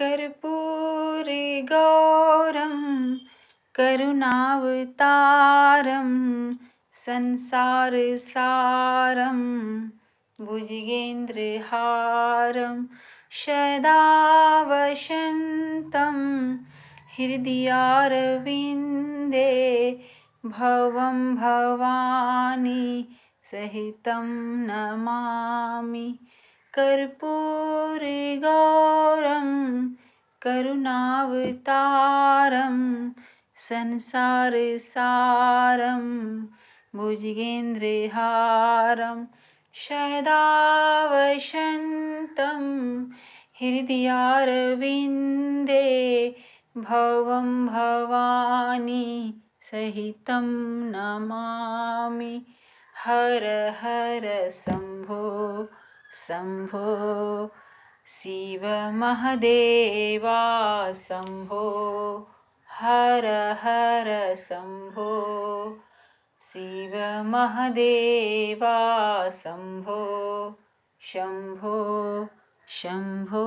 कर्पूरे गौरं करुणावतारं संसारसारं भुजगेन्द्रहारं सदा वसन्तं हृदयारविन्दे भवं भवानी सहितं नमामि कर्पूर गौरं संसार सारम भुजगेन्द्रहारं शदावशन्तं हृदयारविन्दे भवं भवानी सहितं नमामि हर हर शम्भो शम्भो शिव महदेवा शम्भो हर हर शम्भो शिव शम्भो शम्भो शम्भो